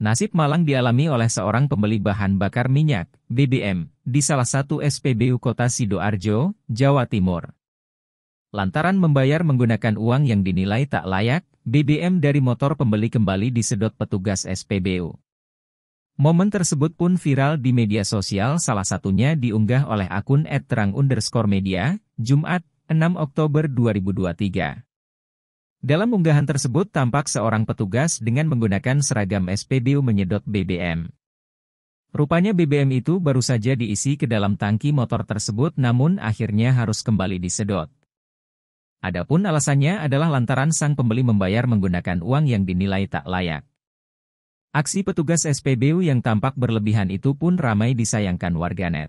Nasib malang dialami oleh seorang pembeli bahan bakar minyak, BBM, di salah satu SPBU Kota Sidoarjo, Jawa Timur. Lantaran membayar menggunakan uang yang dinilai tak layak, BBM dari motor pembeli kembali disedot petugas SPBU. Momen tersebut pun viral di media sosial salah satunya diunggah oleh akun @terang_media, Jumat, 6 Oktober 2023. Dalam unggahan tersebut tampak seorang petugas dengan menggunakan seragam SPBU menyedot BBM. Rupanya BBM itu baru saja diisi ke dalam tangki motor tersebut namun akhirnya harus kembali disedot. Adapun alasannya adalah lantaran sang pembeli membayar menggunakan uang yang dinilai tak layak. Aksi petugas SPBU yang tampak berlebihan itu pun ramai disayangkan warganet.